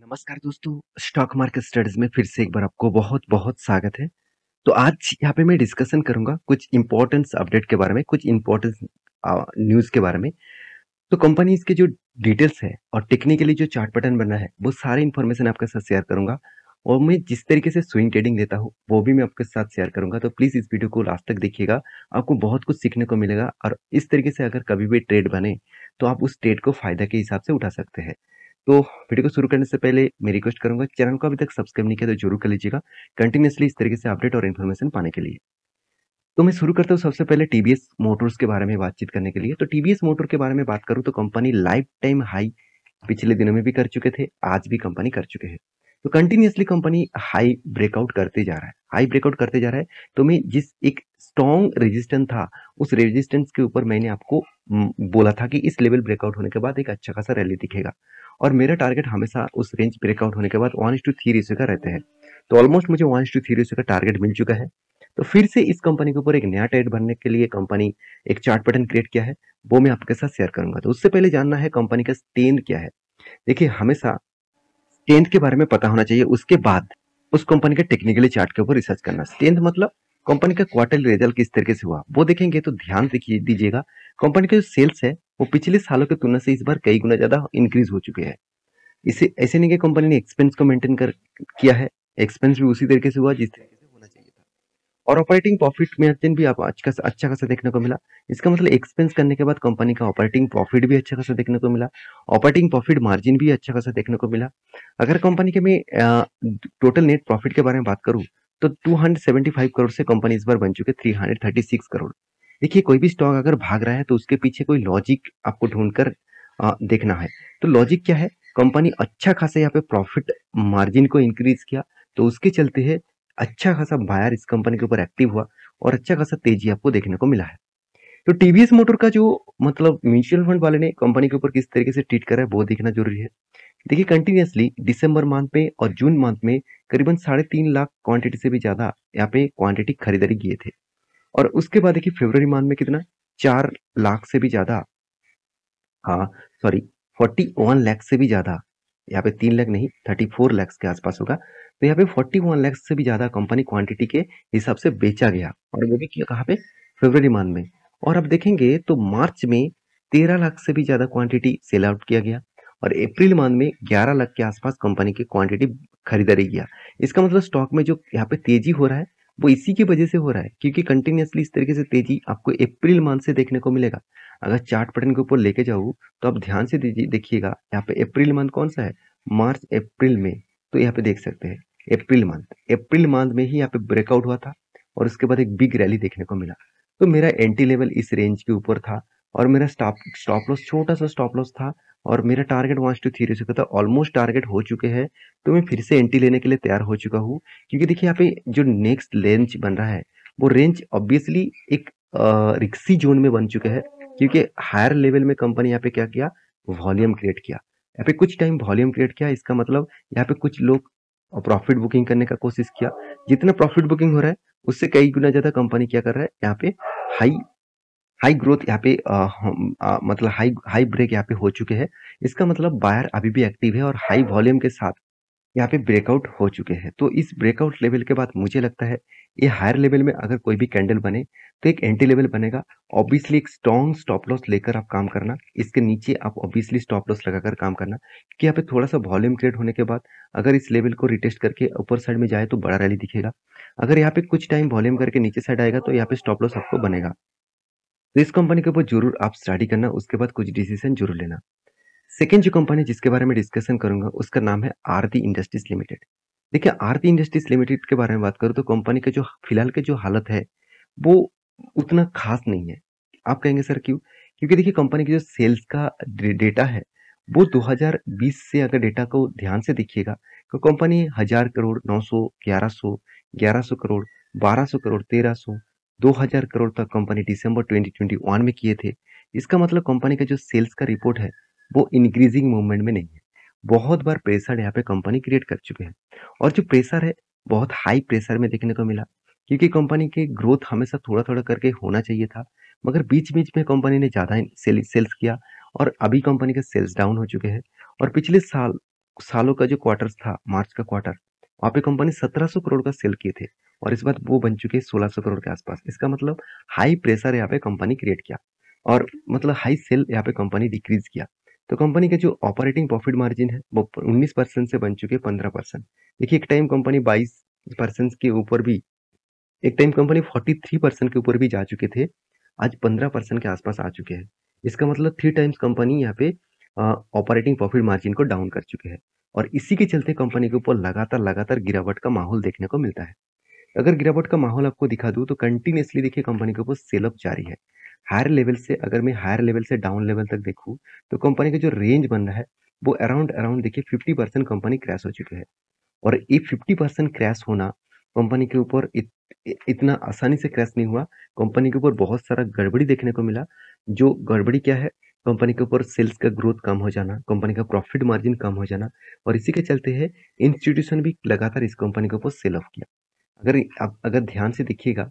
नमस्कार दोस्तों stock market studies में फिर से एक बार आपको बहुत बहुत स्वागत है तो आज यहाँ पे मैं डिस्कशन करूंगा कुछ इम्पोर्टेंस अपडेट के बारे में कुछ इम्पोर्टेंस न्यूज के बारे में तो कंपनीज के जो डिटेल्स है और टेक्निकली जो चार्ट पैटर्न बना है वो सारे इन्फॉर्मेशन आपके साथ शेयर करूंगा और मैं जिस तरीके से स्विंग ट्रेडिंग देता हूँ वो भी मैं आपके साथ शेयर करूंगा तो प्लीज़ इस वीडियो को लास्ट तक देखिएगा आपको बहुत कुछ सीखने को मिलेगा और इस तरीके से अगर कभी भी ट्रेड बने तो आप उस ट्रेड को फायदा के हिसाब से उठा सकते हैं तो वीडियो को शुरू करने से पहले मैं रिक्वेस्ट करूंगा चैनल को अभी तक सब्सक्राइब नहीं किया तो जरूर कर लीजिएगा कंटिन्यूसली इस तरीके से अपडेट और इन्फॉर्मेशन पाने के लिए तो मैं शुरू करता हूँ सबसे पहले टी मोटर्स के बारे में बातचीत करने के लिए तो टी मोटर के बारे में बात करूँ तो कंपनी लाइफ टाइम हाई पिछले दिनों में भी कर चुके थे आज भी कंपनी कर चुके हैं तो कंटिन्यूसली कंपनी हाई ब्रेकआउट करते जा रहा है हाई ब्रेकआउट करते जा रहा है तो मैं जिस एक स्ट्रॉन्ग रेजिस्टेंस था उस रेजिस्टेंस के ऊपर मैंने आपको बोला था कि इस लेवल ब्रेकआउट होने के बाद एक अच्छा खासा रैली दिखेगा और मेरा टारगेट हमेशा उस रेंज ब्रेकआउट होने के बाद वन टू थ्री रेशियो का रहते हैं तो ऑलमोस्ट मुझे वन टू थ्री रेशियो का टारगेट मिल चुका है तो फिर से इस कंपनी के ऊपर एक नया ट्रेड बनने के लिए कंपनी एक चार्ट पैटर्न क्रिएट किया है वो मैं आपके साथ शेयर करूंगा तो उससे पहले जानना है कंपनी का स्टेंड क्या है देखिए हमेशा स्टेंड के बारे में पता होना चाहिए उसके बाद उस कंपनी के टेक्निकली चार्ट के ऊपर रिसर्च करना स्टेंड मतलब कंपनी का क्वार्टरली रिजल्ट किस तरीके से हुआ वो देखेंगे तो ध्यान दीजिएगा कंपनी का जो सेल्स है वो पिछले सालों के तुलना से इस बार कई गुना ज़्यादा इंक्रीज हो चुके हैं इसे ऐसे नहीं कि कंपनी ने एक्सपेंस को मेंटेन कर किया है एक्सपेंस भी उसी तरीके से हुआ जिस तरीके से होना चाहिए था और ऑपरेटिंग प्रॉफिट मार्जिन भी आप अच्छा खासा अच्छा खासा देखने को मिला इसका मतलब एक्सपेंस करने के बाद कंपनी का ऑपरेटिंग प्रॉफिट भी अच्छा खासा देखने को मिला ऑपरेटिंग प्रॉफिट मार्जिन भी अच्छा खासा देखने को मिला अगर कंपनी के मैं टोटल नेट प्रॉफिट के बारे में बात करूँ तो टू करोड़ से कंपनी इस बार बन चुके थ्री करोड़ देखिए कोई भी स्टॉक अगर भाग रहा है तो उसके पीछे कोई लॉजिक आपको ढूंढकर देखना है तो लॉजिक क्या है कंपनी अच्छा खासा यहाँ पे प्रॉफिट मार्जिन को इंक्रीज किया तो उसके चलते है अच्छा खासा बायर इस कंपनी के ऊपर एक्टिव हुआ और अच्छा खासा तेजी आपको देखने को मिला है तो टीवीएस मोटर का जो मतलब म्यूचुअल फंड वाले ने कंपनी के ऊपर किस तरीके से ट्रीट करा है वो देखना जरूरी है देखिए कंटिन्यूसली दिसंबर मंथ में और जून मंथ में करीबन साढ़े तीन लाख क्वांटिटी से भी ज़्यादा यहाँ पे क्वांटिटी खरीदारी किए थे और उसके बाद देखिए फेब्रवरी मान में कितना चार लाख से भी ज्यादा हाँ सॉरी फोर्टी वन लैख से भी ज्यादा यहाँ पे तीन लाख नहीं थर्टी फोर लैक्स के आसपास होगा तो यहाँ पे फोर्टी वन लैक्स से भी ज्यादा कंपनी क्वांटिटी के हिसाब से बेचा गया और वो भी कहाँ पे फेब्रवरी मान में और अब देखेंगे तो मार्च में तेरह लाख से भी ज्यादा क्वांटिटी सेल आउट किया गया और अप्रैल मान में ग्यारह लाख के आसपास कंपनी की क्वांटिटी खरीदारी गया इसका मतलब स्टॉक में जो यहाँ पे तेजी हो रहा है वो इसी की वजह से हो रहा है क्योंकि कंटिन्यूसली इस तरीके से तेजी आपको अप्रैल मंथ से देखने को मिलेगा अगर चार्ट पैटर्न के ऊपर लेके जाऊँ तो आप ध्यान से देखिएगा यहाँ पे अप्रैल मंथ कौन सा है मार्च अप्रैल में तो यहाँ पे देख सकते हैं अप्रैल मंथ अप्रैल मंथ में ही यहाँ पे ब्रेकआउट हुआ था और उसके बाद एक बिग रैली देखने को मिला तो मेरा एंटी लेवल इस रेंज के ऊपर था और मेरा स्टॉप स्टॉप लॉस छोटा सा स्टॉप लॉस था और मेरा target one two three ratio का था ऑलमोस्ट टारगेट हो चुके हैं तो मैं फिर से एंट्री लेने के लिए तैयार हो चुका हूँ क्योंकि देखिए यहाँ पे जो नेक्स्ट रेंज बन रहा है वो रेंज ऑब्वियसली एक रिक्सी जोन में बन चुके हैं क्योंकि हायर लेवल में कंपनी यहाँ पे क्या किया वॉल्यूम क्रिएट किया यहाँ पे कुछ टाइम वॉल्यूम क्रिएट किया इसका मतलब यहाँ पे कुछ लोग प्रॉफिट बुकिंग करने का कोशिश किया जितना प्रॉफिट बुकिंग हो रहा है उससे कई गुना ज़्यादा कंपनी क्या कर रहा है यहाँ पे हाई हाई ग्रोथ यहाँ पे मतलब हाई हाई ब्रेक यहाँ पे हो चुके हैं इसका मतलब बायर अभी भी एक्टिव है और हाई वॉल्यूम के साथ यहाँ पे ब्रेकआउट हो चुके हैं तो इस ब्रेकआउट लेवल के बाद मुझे लगता है ये हायर लेवल में अगर कोई भी कैंडल बने तो एक एंटी लेवल बनेगा ऑब्वियसली एक स्ट्रॉन्ग स्टॉप लॉस लेकर आप काम करना इसके नीचे आप ऑब्वियसली स्टॉप लॉस लगाकर काम करना क्योंकि यहाँ पे थोड़ा सा वॉल्यूम क्रिएट होने के बाद अगर इस लेवल को रिटेस्ट करके ऊपर साइड में जाए तो बड़ा रैली दिखेगा अगर यहाँ पे कुछ टाइम वॉल्यूम करके नीचे साइड आएगा तो यहाँ पे स्टॉप लॉस आपको बनेगा तो इस कंपनी के ऊपर जरूर आप स्टडी करना उसके बाद कुछ डिसीजन जरूर लेना सेकेंड जो कंपनी जिसके बारे में डिस्कशन करूंगा उसका नाम है आरती इंडस्ट्रीज लिमिटेड देखिए आरती इंडस्ट्रीज लिमिटेड के बारे में बात करूँ तो कंपनी के जो फिलहाल के जो हालत है वो उतना खास नहीं है आप कहेंगे सर क्यों क्योंकि देखिए कंपनी की जो सेल्स का डेटा है वो 2020 से अगर डेटा को ध्यान से देखिएगा तो कंपनी हजार करोड़ नौ सौ ग्यारह सौ ग्यारह सौ करोड़ बारह सौ करोड़ तेरह सौ 2000 करोड़ तक कंपनी दिसंबर 2021 में किए थे इसका मतलब कंपनी का जो सेल्स का रिपोर्ट है वो इंक्रीजिंग मूवमेंट में नहीं है बहुत बार प्रेशर यहाँ पे कंपनी क्रिएट कर चुके हैं और जो प्रेशर है बहुत हाई प्रेशर में देखने को मिला क्योंकि कंपनी के ग्रोथ हमेशा थोड़ा थोड़ा करके होना चाहिए था मगर बीच बीच में कंपनी ने ज़्यादा सेल, सेल्स किया और अभी कंपनी के सेल्स डाउन हो चुके हैं और पिछले साल सालों का जो क्वार्टर था मार्च का क्वार्टर वहाँ पे कंपनी 1700 करोड़ का सेल किए थे और इस बार वो बन चुके हैं सोलह सौ करोड़ के आसपास इसका मतलब हाई प्रेशर यहाँ पे कंपनी क्रिएट किया और मतलब हाई सेल यहाँ पे कंपनी डिक्रीज किया तो कंपनी का जो ऑपरेटिंग प्रॉफिट मार्जिन है वो उन्नीस परसेंट से बन चुके हैं पंद्रह परसेंट देखिए एक टाइम कंपनी बाईस परसेंट के ऊपर भी एक time company forty three percent के ऊपर भी जा चुके थे आज पंद्रह परसेंट के आसपास आ चुके हैं इसका मतलब थ्री टाइम्स कंपनी यहाँ पे ऑपरेटिंग प्रॉफिट मार्जिन को डाउन कर चुके हैं और इसी के चलते कंपनी के ऊपर लगातार लगातार गिरावट का माहौल देखने को मिलता है अगर गिरावट का माहौल आपको दिखा दूँ तो कंटिन्यूसली देखिए कंपनी के ऊपर सेल अप जारी है हायर लेवल से अगर मैं हायर लेवल से डाउन लेवल तक देखूँ तो कंपनी का जो रेंज बन रहा है वो अराउंड अराउंड देखिए फिफ्टी परसेंट कंपनी क्रैश हो चुकी है और ये फिफ्टी परसेंट क्रैश होना कंपनी के ऊपर इत, इतना आसानी से क्रैश नहीं हुआ कंपनी के ऊपर बहुत सारा गड़बड़ी देखने को मिला जो गड़बड़ी क्या है कंपनी के ऊपर सेल्स का ग्रोथ कम हो जाना कंपनी का प्रॉफिट मार्जिन कम हो जाना और इसी के चलते है इंस्टीट्यूशन भी लगातार इस कंपनी के ऊपर सेल ऑफ किया अगर आप अगर ध्यान से देखिएगा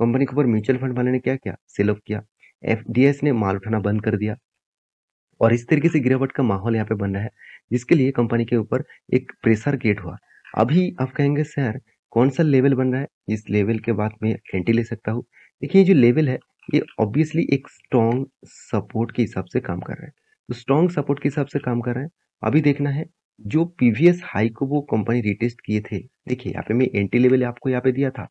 कंपनी के ऊपर म्यूचुअल फंड वाले ने क्या किया सेल ऑफ किया एफ ने माल उठाना बंद कर दिया और इस तरीके से गिरावट का माहौल यहाँ पे बन रहा है जिसके लिए कंपनी के ऊपर एक प्रेशर क्रिएट हुआ अभी आप कहेंगे सर कौन सा लेवल बन रहा है जिस लेवल के बाद मैं एंट्री ले सकता हूँ देखिए जो लेवल है ये ऑब्वियसली एक स्ट्रॉन्ग सपोर्ट के हिसाब से काम कर रहा है तो स्ट्रॉन्ग सपोर्ट के हिसाब से काम कर रहा है अभी देखना है जो प्रीवियस हाई को वो कंपनी रिटेस्ट किए थे देखिए यहाँ पे मैं एंट्री लेवल आपको यहाँ पे दिया था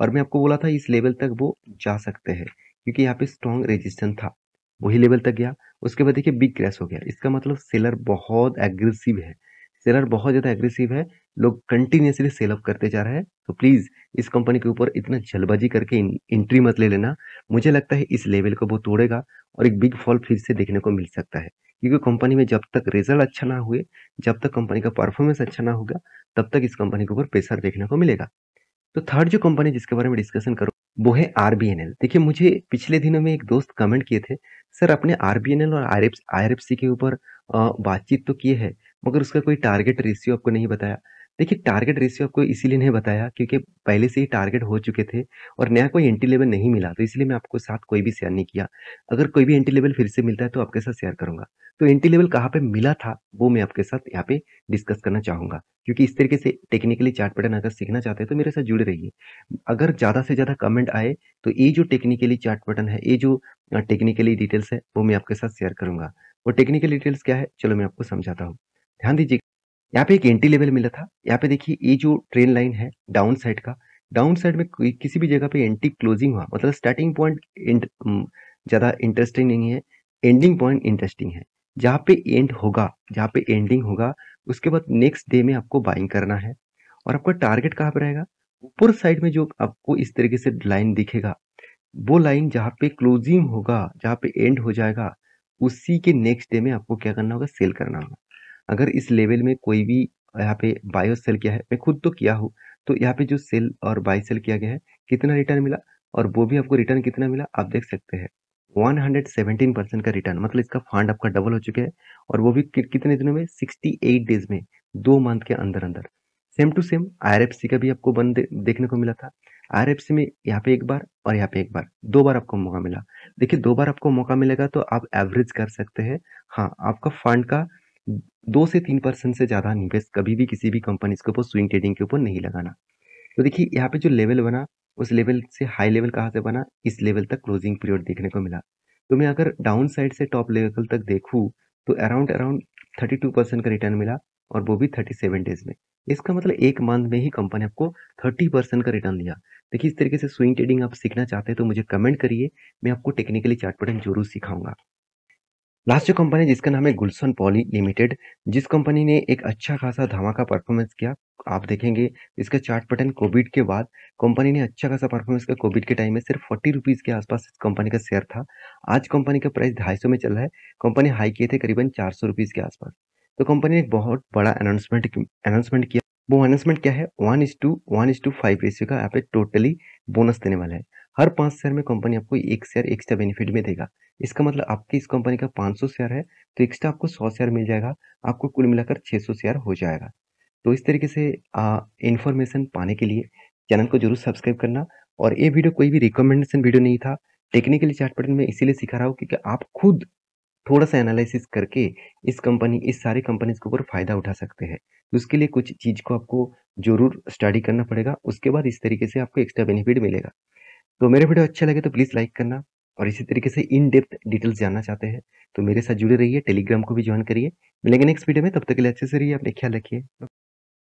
और मैं आपको बोला था इस लेवल तक वो जा सकते हैं क्योंकि यहाँ पे स्ट्रॉन्ग रेजिस्टेंस था वही लेवल तक गया उसके बाद देखिए बिग क्रैश हो गया इसका मतलब सेलर बहुत एग्रेसिव है सेलर बहुत ज़्यादा एग्रेसिव है लोग कंटिन्यूसली सेल अप करते जा रहे हैं तो प्लीज़ इस कंपनी के ऊपर इतना जल्दबाजी करके एंट्री मत ले लेना मुझे लगता है इस लेवल को वो तोड़ेगा और एक बिग फॉल फिर से देखने को मिल सकता है क्योंकि कंपनी में जब तक रिजल्ट अच्छा ना हुए जब तक कंपनी का परफॉर्मेंस अच्छा ना होगा तब तक इस कंपनी के ऊपर प्रेशर देखने को मिलेगा तो थर्ड जो कंपनी जिसके बारे में डिस्कशन करो वो है आर देखिए मुझे पिछले दिनों में एक दोस्त कमेंट किए थे सर अपने आर और आर के ऊपर बातचीत तो किए है मगर उसका कोई टारगेट रेशियो आपको नहीं बताया देखिए टारगेट रेशियो आपको इसीलिए नहीं बताया क्योंकि पहले से ही टारगेट हो चुके थे और नया कोई एंट्री लेवल नहीं मिला तो इसलिए मैं आपको साथ कोई भी शेयर नहीं किया अगर कोई भी एंट्री लेवल फिर से मिलता है तो आपके साथ शेयर करूंगा तो एंट्री लेवल कहाँ पे मिला था वो मैं आपके साथ यहाँ पे डिस्कस करना चाहूंगा क्योंकि इस तरीके से टेक्निकली चार्ट पैटर्न अगर सीखना चाहते हैं तो मेरे साथ जुड़े रहिए अगर ज़्यादा से ज़्यादा कमेंट आए तो ये जो टेक्निकली चार्ट पैटर्न है ये जो टेक्निकली डिटेल्स है वो मैं आपके साथ शेयर करूंगा और टेक्निकल डिटेल्स क्या है चलो मैं आपको समझाता हूँ ध्यान दीजिए यहाँ पे एक एंटी लेवल मिला था यहाँ पे देखिए ये जो ट्रेन लाइन है डाउन साइड का डाउन साइड में किसी भी जगह पे एंटी क्लोजिंग हुआ मतलब स्टार्टिंग पॉइंट ज़्यादा इंटरेस्टिंग नहीं है एंडिंग पॉइंट इंटरेस्टिंग है जहाँ पे एंड होगा जहाँ पे एंडिंग होगा उसके बाद नेक्स्ट डे में आपको बाइंग करना है और आपका टारगेट कहाँ पर रहेगा ऊपर साइड में जो आपको इस तरीके से लाइन दिखेगा वो लाइन जहाँ पे क्लोजिंग होगा जहाँ पे एंड हो जाएगा उसी के नेक्स्ट डे में आपको क्या करना होगा सेल करना होगा अगर इस लेवल में कोई भी यहाँ पे बायो सेल किया है मैं खुद तो किया हूँ तो यहाँ पे जो सेल और बाई सेल किया गया है कितना रिटर्न मिला और वो भी आपको रिटर्न कितना मिला आप देख सकते हैं 117 परसेंट का रिटर्न मतलब इसका फंड आपका डबल हो चुका है और वो भी कितने दिनों में 68 डेज में दो मंथ के अंदर अंदर सेम टू सेम आईआरएफसी का भी आपको बंद देखने को मिला था आईआरएफसी में यहाँ पे एक बार और यहाँ पे एक बार दो बार आपको मौका मिला देखिए दो बार आपको मौका मिलेगा तो आप एवरेज कर सकते हैं हाँ आपका फंड का दो से तीन परसेंट से ज़्यादा इन्वेस्ट कभी भी किसी भी कंपनीज के ऊपर स्विंग ट्रेडिंग के ऊपर नहीं लगाना तो देखिए यहाँ पे जो लेवल बना उस लेवल से हाई लेवल कहाँ से बना इस लेवल तक क्लोजिंग पीरियड देखने को मिला तो मैं अगर डाउन साइड से टॉप लेवल तक देखूँ तो around around thirty two percent का रिटर्न मिला और वो भी थर्टी सेवन डेज में इसका मतलब एक मंथ में ही कंपनी आपको थर्टी परसेंट का रिटर्न दिया देखिए इस तरीके से स्विंग ट्रेडिंग आप सीखना चाहते हैं तो मुझे कमेंट करिए मैं आपको टेक्निकली चार्ट पैटर्न जरूर सिखाऊंगा लास्ट जो कंपनी जिसका नाम है गुलशन पॉली लिमिटेड जिस कंपनी ने एक अच्छा खासा धमाका परफॉर्मेंस किया आप देखेंगे इसका चार्ट पैटर्न कोविड के बाद कंपनी ने अच्छा खासा परफॉर्मेंस किया कोविड के टाइम में सिर्फ फोर्टी रुपीज़ के आसपास इस कंपनी का शेयर था आज कंपनी का प्राइस ढाई सौ में चल रहा है कंपनी हाई किए थे करीबन चार सौ के आसपास तो कंपनी ने एक बहुत बड़ा अनाउंसमेंट अनाउंसमेंट किया वो अनाउंसमेंट क्या है one is two one is two five ratio का यहाँ पे टोटली बोनस देने वाला है हर पाँच शेयर में कंपनी आपको एक शेयर एक्स्ट्रा बेनिफिट में देगा इसका मतलब आपकी इस कंपनी का 500 शेयर है तो एक्स्ट्रा आपको 100 शेयर मिल जाएगा आपको कुल मिलाकर 600 शेयर हो जाएगा तो इस तरीके से इन्फॉर्मेशन पाने के लिए चैनल को जरूर सब्सक्राइब करना और ये वीडियो कोई भी रिकमेंडेशन वीडियो नहीं था टेक्निकली चार्ट पैटर्न में इसीलिए सिखा रहा हूँ क्योंकि आप खुद थोड़ा सा एनालिसिस करके इस कंपनी इस सारी कंपनीज के ऊपर फ़ायदा उठा सकते हैं तो उसके लिए कुछ चीज़ को आपको जरूर स्टडी करना पड़ेगा उसके बाद इस तरीके से आपको एक्स्ट्रा बेनिफिट मिलेगा तो मेरे वीडियो अच्छे लगे तो प्लीज़ लाइक करना और इसी तरीके से इन डेप्थ डिटेल्स जानना चाहते हैं तो मेरे साथ जुड़े रहिए टेलीग्राम को भी ज्वाइन करिए मिलेंगे नेक्स्ट वीडियो में तब तक के लिए अच्छे से रहिए अपने ख्याल रखिए